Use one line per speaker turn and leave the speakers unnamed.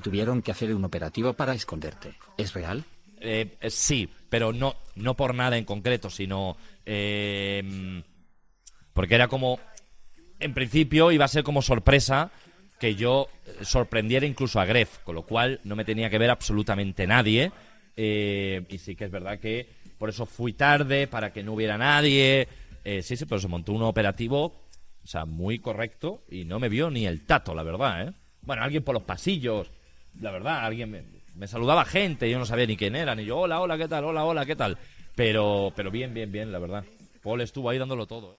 Tuvieron que hacer un operativo para esconderte. ¿Es real?
Eh, eh, sí, pero no, no por nada en concreto, sino eh, porque era como, en principio iba a ser como sorpresa que yo sorprendiera incluso a Gref, con lo cual no me tenía que ver absolutamente nadie. y sí que es verdad que por eso fui tarde, para que no hubiera nadie. sí, sí, pero se montó un operativo, o sea, muy correcto y no me vio ni el tato, la verdad, Bueno, alguien por los pasillos, la verdad, alguien me, saludaba gente, yo no sabía ni quién era, y yo, hola, hola, ¿qué tal? Hola, hola, ¿qué tal? Pero, pero bien, bien, bien, la verdad. Paul estuvo ahí dándolo todo. ¿eh?